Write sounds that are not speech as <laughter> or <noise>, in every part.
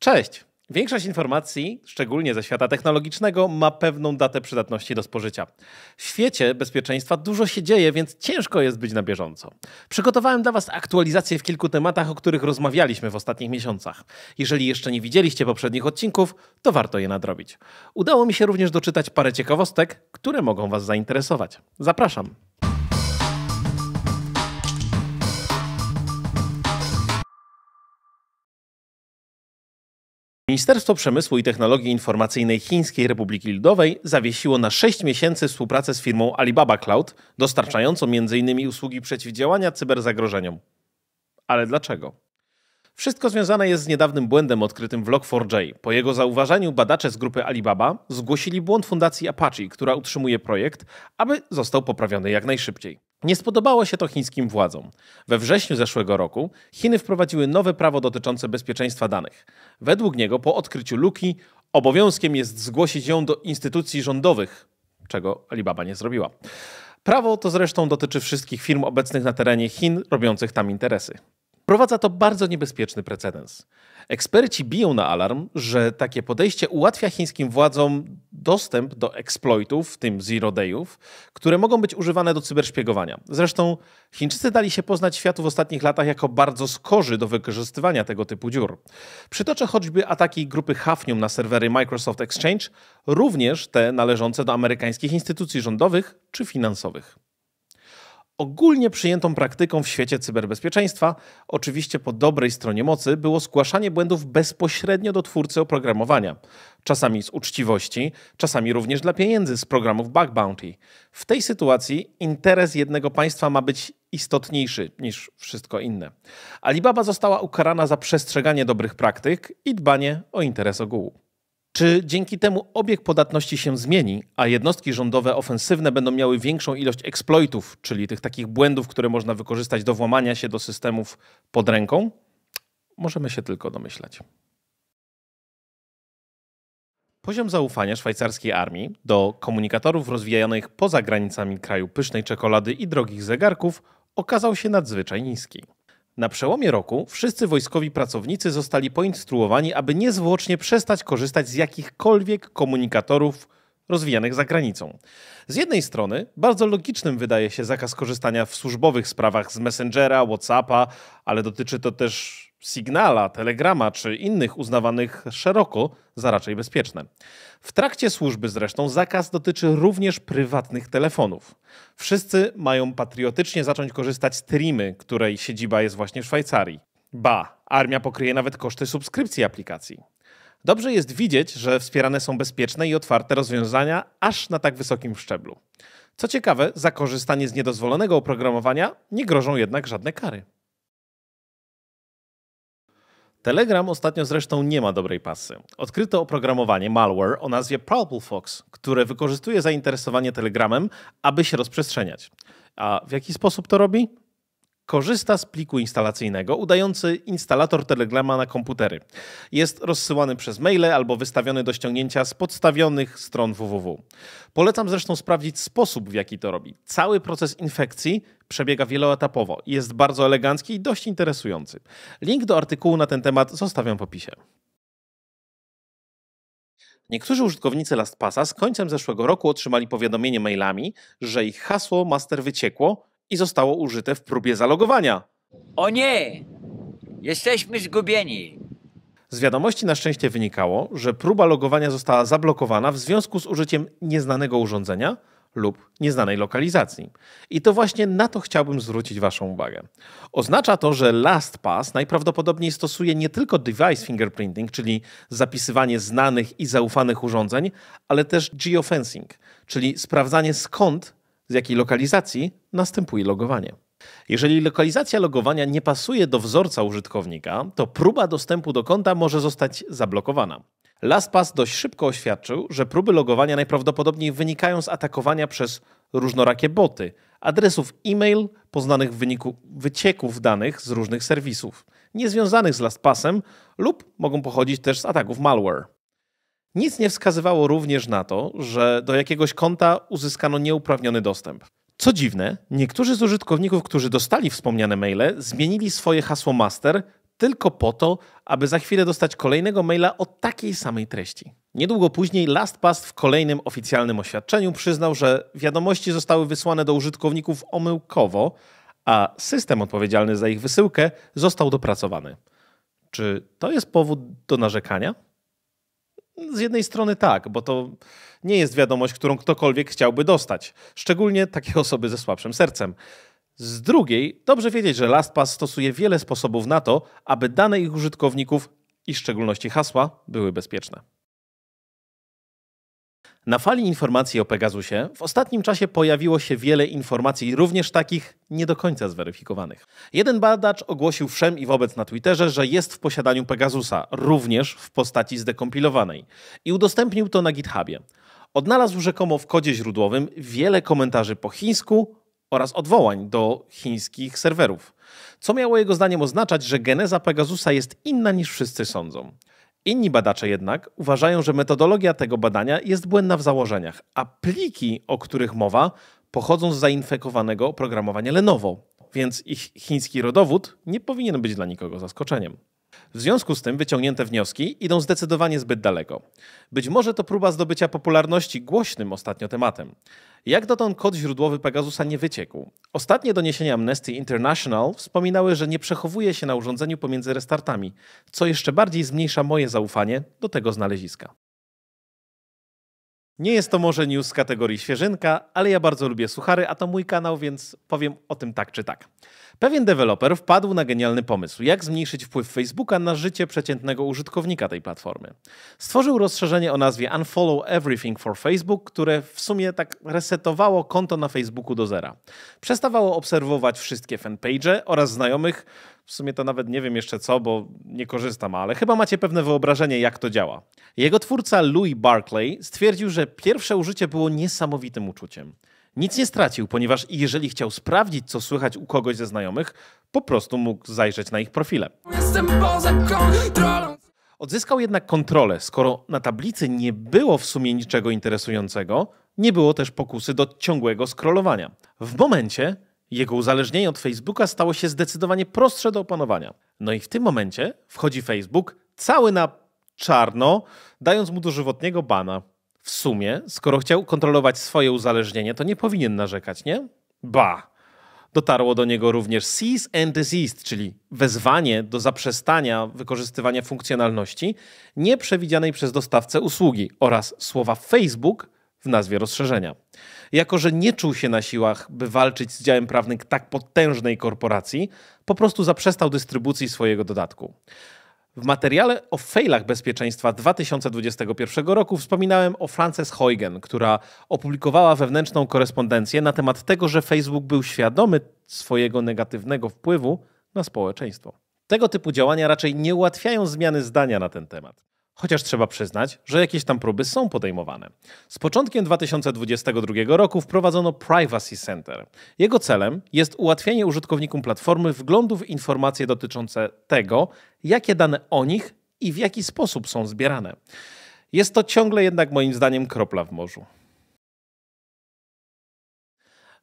Cześć! Większość informacji, szczególnie ze świata technologicznego, ma pewną datę przydatności do spożycia. W świecie bezpieczeństwa dużo się dzieje, więc ciężko jest być na bieżąco. Przygotowałem dla Was aktualizację w kilku tematach, o których rozmawialiśmy w ostatnich miesiącach. Jeżeli jeszcze nie widzieliście poprzednich odcinków, to warto je nadrobić. Udało mi się również doczytać parę ciekawostek, które mogą Was zainteresować. Zapraszam! Ministerstwo Przemysłu i Technologii Informacyjnej Chińskiej Republiki Ludowej zawiesiło na 6 miesięcy współpracę z firmą Alibaba Cloud, dostarczającą m.in. usługi przeciwdziałania cyberzagrożeniom. Ale dlaczego? Wszystko związane jest z niedawnym błędem odkrytym w Log4j. Po jego zauważeniu badacze z grupy Alibaba zgłosili błąd fundacji Apache, która utrzymuje projekt, aby został poprawiony jak najszybciej. Nie spodobało się to chińskim władzom. We wrześniu zeszłego roku Chiny wprowadziły nowe prawo dotyczące bezpieczeństwa danych. Według niego po odkryciu luki obowiązkiem jest zgłosić ją do instytucji rządowych, czego Alibaba nie zrobiła. Prawo to zresztą dotyczy wszystkich firm obecnych na terenie Chin robiących tam interesy. Wprowadza to bardzo niebezpieczny precedens. Eksperci biją na alarm, że takie podejście ułatwia chińskim władzom dostęp do exploitów, w tym zero dayów, które mogą być używane do cyberszpiegowania. Zresztą Chińczycy dali się poznać światu w ostatnich latach jako bardzo skorzy do wykorzystywania tego typu dziur. Przytoczę choćby ataki grupy Hafnium na serwery Microsoft Exchange, również te należące do amerykańskich instytucji rządowych czy finansowych. Ogólnie przyjętą praktyką w świecie cyberbezpieczeństwa, oczywiście po dobrej stronie mocy, było zgłaszanie błędów bezpośrednio do twórcy oprogramowania. Czasami z uczciwości, czasami również dla pieniędzy z programów bug bounty. W tej sytuacji interes jednego państwa ma być istotniejszy niż wszystko inne. Alibaba została ukarana za przestrzeganie dobrych praktyk i dbanie o interes ogółu. Czy dzięki temu obieg podatności się zmieni, a jednostki rządowe ofensywne będą miały większą ilość exploitów, czyli tych takich błędów, które można wykorzystać do włamania się do systemów pod ręką? Możemy się tylko domyślać. Poziom zaufania szwajcarskiej armii do komunikatorów rozwijanych poza granicami kraju pysznej czekolady i drogich zegarków okazał się nadzwyczaj niski. Na przełomie roku wszyscy wojskowi pracownicy zostali poinstruowani, aby niezwłocznie przestać korzystać z jakichkolwiek komunikatorów rozwijanych za granicą. Z jednej strony bardzo logicznym wydaje się zakaz korzystania w służbowych sprawach z Messengera, Whatsappa, ale dotyczy to też Signala, Telegrama czy innych uznawanych szeroko za raczej bezpieczne. W trakcie służby zresztą zakaz dotyczy również prywatnych telefonów. Wszyscy mają patriotycznie zacząć korzystać z Trimy, której siedziba jest właśnie w Szwajcarii. Ba, armia pokryje nawet koszty subskrypcji aplikacji. Dobrze jest widzieć, że wspierane są bezpieczne i otwarte rozwiązania aż na tak wysokim szczeblu. Co ciekawe, za korzystanie z niedozwolonego oprogramowania nie grożą jednak żadne kary. Telegram ostatnio zresztą nie ma dobrej pasy. Odkryto oprogramowanie malware o nazwie Purple Fox, które wykorzystuje zainteresowanie Telegramem, aby się rozprzestrzeniać. A w jaki sposób to robi? korzysta z pliku instalacyjnego, udający instalator Telegrama na komputery. Jest rozsyłany przez maile albo wystawiony do ściągnięcia z podstawionych stron www. Polecam zresztą sprawdzić sposób, w jaki to robi. Cały proces infekcji przebiega wieloetapowo, jest bardzo elegancki i dość interesujący. Link do artykułu na ten temat zostawiam w opisie. Niektórzy użytkownicy LastPassa z końcem zeszłego roku otrzymali powiadomienie mailami, że ich hasło master wyciekło i zostało użyte w próbie zalogowania. O nie! Jesteśmy zgubieni. Z wiadomości na szczęście wynikało, że próba logowania została zablokowana w związku z użyciem nieznanego urządzenia lub nieznanej lokalizacji. I to właśnie na to chciałbym zwrócić Waszą uwagę. Oznacza to, że LastPass najprawdopodobniej stosuje nie tylko device fingerprinting, czyli zapisywanie znanych i zaufanych urządzeń, ale też geofencing, czyli sprawdzanie skąd z jakiej lokalizacji następuje logowanie. Jeżeli lokalizacja logowania nie pasuje do wzorca użytkownika, to próba dostępu do konta może zostać zablokowana. LastPass dość szybko oświadczył, że próby logowania najprawdopodobniej wynikają z atakowania przez różnorakie boty, adresów e-mail poznanych w wyniku wycieków danych z różnych serwisów, niezwiązanych z LastPassem lub mogą pochodzić też z ataków malware. Nic nie wskazywało również na to, że do jakiegoś konta uzyskano nieuprawniony dostęp. Co dziwne, niektórzy z użytkowników, którzy dostali wspomniane maile, zmienili swoje hasło master tylko po to, aby za chwilę dostać kolejnego maila o takiej samej treści. Niedługo później LastPass w kolejnym oficjalnym oświadczeniu przyznał, że wiadomości zostały wysłane do użytkowników omyłkowo, a system odpowiedzialny za ich wysyłkę został dopracowany. Czy to jest powód do narzekania? Z jednej strony tak, bo to nie jest wiadomość, którą ktokolwiek chciałby dostać, szczególnie takie <laughs> osoby ze słabszym sercem. Z drugiej, dobrze wiedzieć, że LastPass stosuje wiele sposobów na to, aby dane ich użytkowników i w szczególności hasła były bezpieczne. Na fali informacji o Pegasusie w ostatnim czasie pojawiło się wiele informacji, również takich nie do końca zweryfikowanych. Jeden badacz ogłosił wszem i wobec na Twitterze, że jest w posiadaniu Pegasusa, również w postaci zdekompilowanej, i udostępnił to na GitHubie. Odnalazł rzekomo w kodzie źródłowym wiele komentarzy po chińsku oraz odwołań do chińskich serwerów, co miało jego zdaniem oznaczać, że geneza Pegasusa jest inna niż wszyscy sądzą. Inni badacze jednak uważają, że metodologia tego badania jest błędna w założeniach, a pliki, o których mowa, pochodzą z zainfekowanego oprogramowania Lenovo, więc ich chiński rodowód nie powinien być dla nikogo zaskoczeniem. W związku z tym wyciągnięte wnioski idą zdecydowanie zbyt daleko. Być może to próba zdobycia popularności głośnym ostatnio tematem. Jak dotąd kod źródłowy Pegasusa nie wyciekł. Ostatnie doniesienia Amnesty International wspominały, że nie przechowuje się na urządzeniu pomiędzy restartami, co jeszcze bardziej zmniejsza moje zaufanie do tego znaleziska. Nie jest to może news z kategorii świeżynka, ale ja bardzo lubię suchary, a to mój kanał, więc powiem o tym tak czy tak. Pewien deweloper wpadł na genialny pomysł, jak zmniejszyć wpływ Facebooka na życie przeciętnego użytkownika tej platformy. Stworzył rozszerzenie o nazwie Unfollow Everything for Facebook, które w sumie tak resetowało konto na Facebooku do zera. Przestawało obserwować wszystkie fanpage e oraz znajomych, w sumie to nawet nie wiem jeszcze co, bo nie korzystam, ale chyba macie pewne wyobrażenie, jak to działa. Jego twórca Louis Barclay stwierdził, że pierwsze użycie było niesamowitym uczuciem. Nic nie stracił, ponieważ jeżeli chciał sprawdzić, co słychać u kogoś ze znajomych, po prostu mógł zajrzeć na ich profile. Jestem poza kontrolą. Odzyskał jednak kontrolę, skoro na tablicy nie było w sumie niczego interesującego, nie było też pokusy do ciągłego scrollowania. W momencie, jego uzależnienie od Facebooka stało się zdecydowanie prostsze do opanowania. No i w tym momencie wchodzi Facebook cały na czarno, dając mu dożywotniego bana. W sumie, skoro chciał kontrolować swoje uzależnienie, to nie powinien narzekać, nie? Ba! Dotarło do niego również cease and desist, czyli wezwanie do zaprzestania wykorzystywania funkcjonalności nieprzewidzianej przez dostawcę usługi oraz słowa Facebook w nazwie rozszerzenia. Jako, że nie czuł się na siłach, by walczyć z działem prawnym tak potężnej korporacji, po prostu zaprzestał dystrybucji swojego dodatku. W materiale o failach bezpieczeństwa 2021 roku wspominałem o Frances Huygen, która opublikowała wewnętrzną korespondencję na temat tego, że Facebook był świadomy swojego negatywnego wpływu na społeczeństwo. Tego typu działania raczej nie ułatwiają zmiany zdania na ten temat. Chociaż trzeba przyznać, że jakieś tam próby są podejmowane. Z początkiem 2022 roku wprowadzono Privacy Center. Jego celem jest ułatwienie użytkownikom platformy wglądu w informacje dotyczące tego, jakie dane o nich i w jaki sposób są zbierane. Jest to ciągle jednak moim zdaniem kropla w morzu.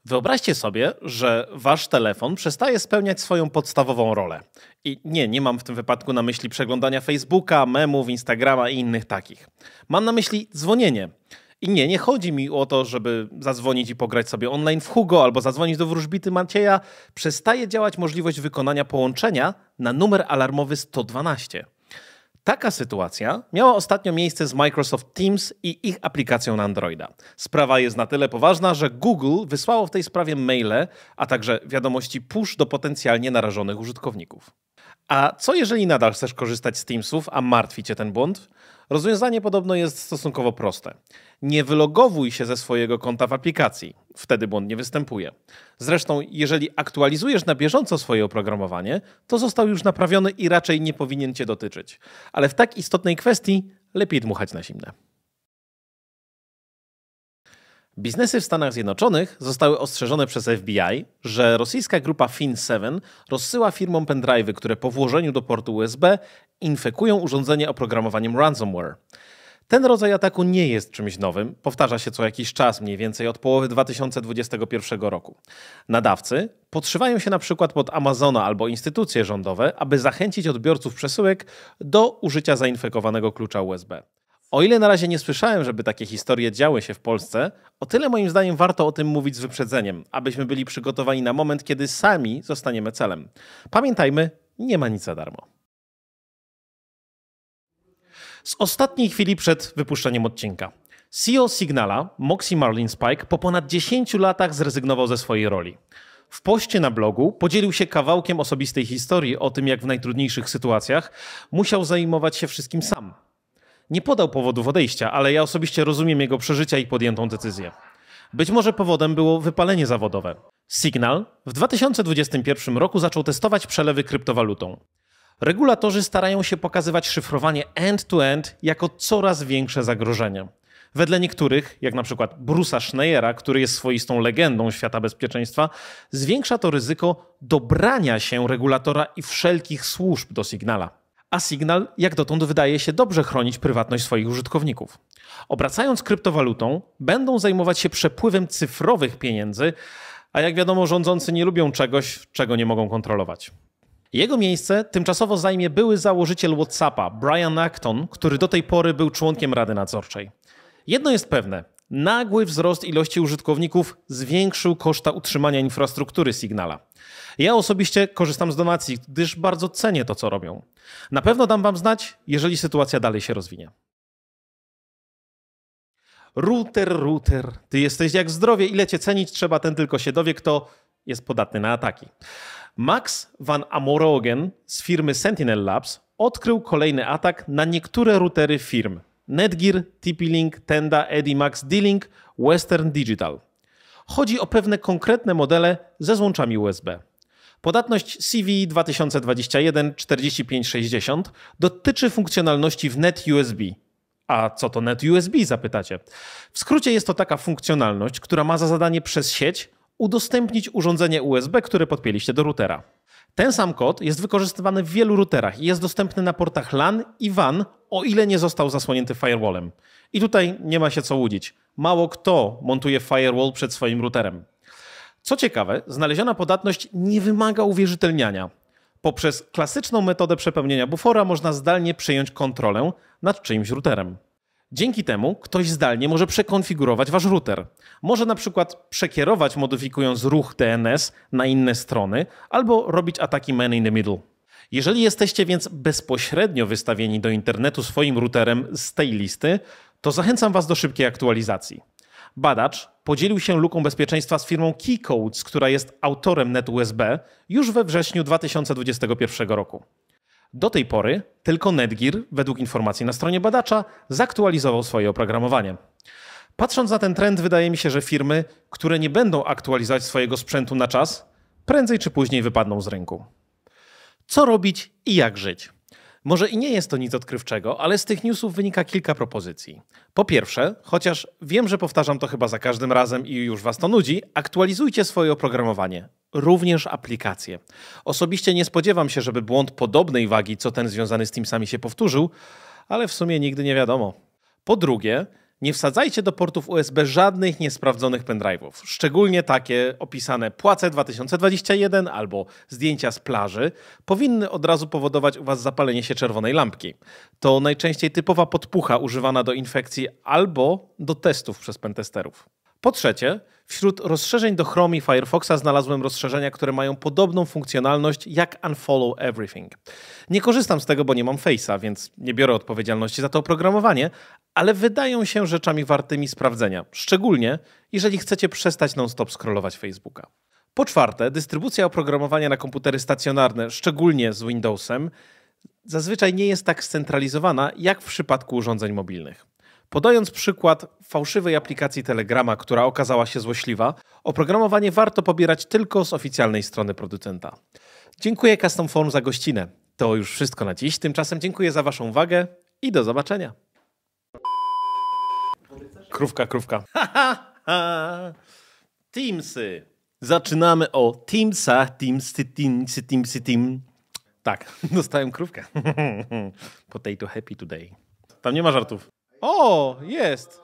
Wyobraźcie sobie, że wasz telefon przestaje spełniać swoją podstawową rolę. I nie, nie mam w tym wypadku na myśli przeglądania Facebooka, memów, Instagrama i innych takich. Mam na myśli dzwonienie. I nie, nie chodzi mi o to, żeby zadzwonić i pograć sobie online w Hugo albo zadzwonić do wróżbity Macieja. Przestaje działać możliwość wykonania połączenia na numer alarmowy 112. Taka sytuacja miała ostatnio miejsce z Microsoft Teams i ich aplikacją na Androida. Sprawa jest na tyle poważna, że Google wysłało w tej sprawie maile, a także wiadomości push do potencjalnie narażonych użytkowników. A co jeżeli nadal chcesz korzystać z Teamsów, a martwi cię ten błąd? Rozwiązanie podobno jest stosunkowo proste. Nie wylogowuj się ze swojego konta w aplikacji. Wtedy błąd nie występuje. Zresztą, jeżeli aktualizujesz na bieżąco swoje oprogramowanie, to został już naprawiony i raczej nie powinien cię dotyczyć. Ale w tak istotnej kwestii lepiej dmuchać na zimne. Biznesy w Stanach Zjednoczonych zostały ostrzeżone przez FBI, że rosyjska grupa Fin7 rozsyła firmom pendrive'y, które po włożeniu do portu USB infekują urządzenie oprogramowaniem ransomware. Ten rodzaj ataku nie jest czymś nowym, powtarza się co jakiś czas, mniej więcej od połowy 2021 roku. Nadawcy podszywają się na przykład pod Amazona albo instytucje rządowe, aby zachęcić odbiorców przesyłek do użycia zainfekowanego klucza USB. O ile na razie nie słyszałem, żeby takie historie działy się w Polsce, o tyle moim zdaniem warto o tym mówić z wyprzedzeniem, abyśmy byli przygotowani na moment, kiedy sami zostaniemy celem. Pamiętajmy, nie ma nic za darmo. Z ostatniej chwili przed wypuszczeniem odcinka. CEO Signala, Moxie Marlin Spike, po ponad 10 latach zrezygnował ze swojej roli. W poście na blogu podzielił się kawałkiem osobistej historii o tym, jak w najtrudniejszych sytuacjach musiał zajmować się wszystkim sam, nie podał powodów odejścia, ale ja osobiście rozumiem jego przeżycia i podjętą decyzję. Być może powodem było wypalenie zawodowe. Signal w 2021 roku zaczął testować przelewy kryptowalutą. Regulatorzy starają się pokazywać szyfrowanie end-to-end jako coraz większe zagrożenie. Wedle niektórych, jak na przykład Brusa Schneiera, który jest swoistą legendą świata bezpieczeństwa, zwiększa to ryzyko dobrania się regulatora i wszelkich służb do Signala a Signal jak dotąd wydaje się dobrze chronić prywatność swoich użytkowników. Obracając kryptowalutą, będą zajmować się przepływem cyfrowych pieniędzy, a jak wiadomo, rządzący nie lubią czegoś, czego nie mogą kontrolować. Jego miejsce tymczasowo zajmie były założyciel WhatsAppa, Brian Acton, który do tej pory był członkiem Rady Nadzorczej. Jedno jest pewne: nagły wzrost ilości użytkowników zwiększył koszta utrzymania infrastruktury Signala. Ja osobiście korzystam z donacji, gdyż bardzo cenię to, co robią. Na pewno dam Wam znać, jeżeli sytuacja dalej się rozwinie. Router, router, ty jesteś jak zdrowie, ile cię cenić trzeba, ten tylko się dowie, kto jest podatny na ataki. Max van Amorogen z firmy Sentinel Labs odkrył kolejny atak na niektóre routery firm Netgear, TP-Link, Tenda, Edimax, D-Link, Western Digital. Chodzi o pewne konkretne modele ze złączami USB. Podatność CV 2021 4560 dotyczy funkcjonalności w net USB. A co to net USB, zapytacie? W skrócie jest to taka funkcjonalność, która ma za zadanie przez sieć udostępnić urządzenie USB, które podpięliście do routera. Ten sam kod jest wykorzystywany w wielu routerach i jest dostępny na portach LAN i WAN, o ile nie został zasłonięty firewallem. I tutaj nie ma się co łudzić. Mało kto montuje firewall przed swoim routerem. Co ciekawe, znaleziona podatność nie wymaga uwierzytelniania. Poprzez klasyczną metodę przepełnienia bufora można zdalnie przejąć kontrolę nad czyimś routerem. Dzięki temu ktoś zdalnie może przekonfigurować wasz router. Może na przykład przekierować modyfikując ruch DNS na inne strony albo robić ataki man in the middle. Jeżeli jesteście więc bezpośrednio wystawieni do internetu swoim routerem z tej listy, to zachęcam was do szybkiej aktualizacji. Badacz podzielił się luką bezpieczeństwa z firmą Keycodes, która jest autorem NetUSB już we wrześniu 2021 roku. Do tej pory tylko Netgear, według informacji na stronie badacza, zaktualizował swoje oprogramowanie. Patrząc na ten trend, wydaje mi się, że firmy, które nie będą aktualizować swojego sprzętu na czas, prędzej czy później wypadną z rynku. Co robić i jak żyć? Może i nie jest to nic odkrywczego, ale z tych newsów wynika kilka propozycji. Po pierwsze, chociaż wiem, że powtarzam to chyba za każdym razem i już was to nudzi, aktualizujcie swoje oprogramowanie, również aplikacje. Osobiście nie spodziewam się, żeby błąd podobnej wagi co ten związany z Teamsami się powtórzył, ale w sumie nigdy nie wiadomo. Po drugie, nie wsadzajcie do portów USB żadnych niesprawdzonych pendrive'ów, szczególnie takie opisane płace 2021 albo zdjęcia z plaży, powinny od razu powodować u Was zapalenie się czerwonej lampki. To najczęściej typowa podpucha używana do infekcji albo do testów przez pentesterów. Po trzecie, wśród rozszerzeń do Chrome i Firefoxa znalazłem rozszerzenia, które mają podobną funkcjonalność jak Unfollow Everything. Nie korzystam z tego, bo nie mam Face'a, więc nie biorę odpowiedzialności za to oprogramowanie, ale wydają się rzeczami wartymi sprawdzenia, szczególnie jeżeli chcecie przestać non-stop scrollować Facebooka. Po czwarte, dystrybucja oprogramowania na komputery stacjonarne, szczególnie z Windowsem, zazwyczaj nie jest tak scentralizowana jak w przypadku urządzeń mobilnych. Podając przykład fałszywej aplikacji Telegrama, która okazała się złośliwa, oprogramowanie warto pobierać tylko z oficjalnej strony producenta. Dziękuję Custom Form za gościnę. To już wszystko na dziś. Tymczasem dziękuję za Waszą uwagę i do zobaczenia. Krówka, krówka. <laughs> Teamsy. Zaczynamy o Teamsa, Teamsy, Teamsy, Teamsy, Team. Tak, <laughs> dostałem krówkę. <laughs> Potato happy today. Tam nie ma żartów. O, jest.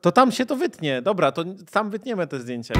To tam się to wytnie. Dobra, to tam wytniemy te zdjęcia.